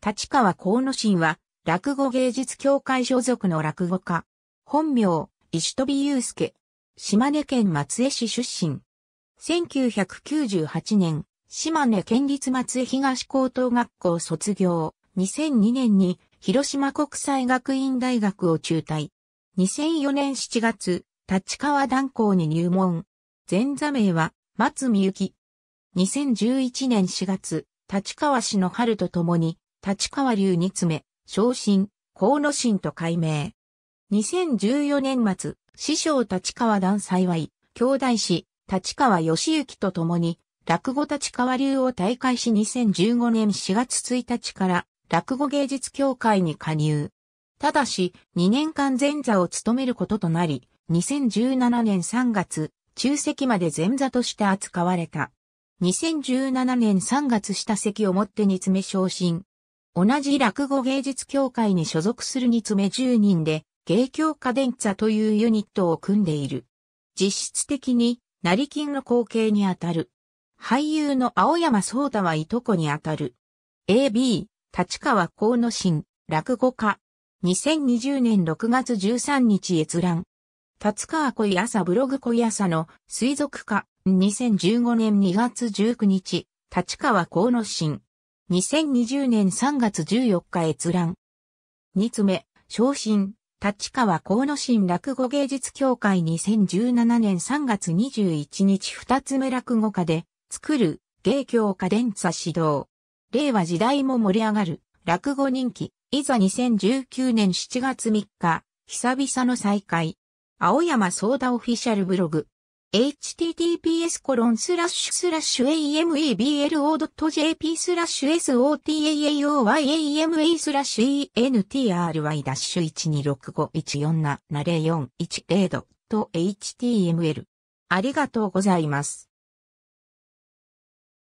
立川河野心は、落語芸術協会所属の落語家。本名、石飛祐介。島根県松江市出身。1998年、島根県立松江東高等学校卒業。2002年に広島国際学院大学を中退。2004年7月、立川断校に入門。前座名は松美幸。2011年4月、立川市の春と共に立川流二詰め、昇進、河野新と改名。2014年末、師匠立川段幸い、兄弟子、立川義行と共に、落語立川流を大会し2015年4月1日から落語芸術協会に加入。ただし、2年間前座を務めることとなり、2017年3月、中席まで前座として扱われた。2017年3月下席をもって煮詰め昇進、同じ落語芸術協会に所属する2つ目10人で、芸協家電座というユニットを組んでいる。実質的に、成金の後継にあたる。俳優の青山聡太はいとこにあたる。AB、立川幸之進、落語家。2020年6月13日閲覧。立川恋朝ブログ恋朝の水族家。2015年2月19日、立川幸之進。2020年3月14日閲覧。2つ目、昇進、立川河野新落語芸術協会2017年3月21日2つ目落語家で、作る、芸協家伝差指導。令和時代も盛り上がる、落語人気、いざ2019年7月3日、久々の再会。青山ソーダオフィシャルブログ。https ameblo.jp s o t a a o y a m e スラッシュ entry-12651470410.html ありがとうございます。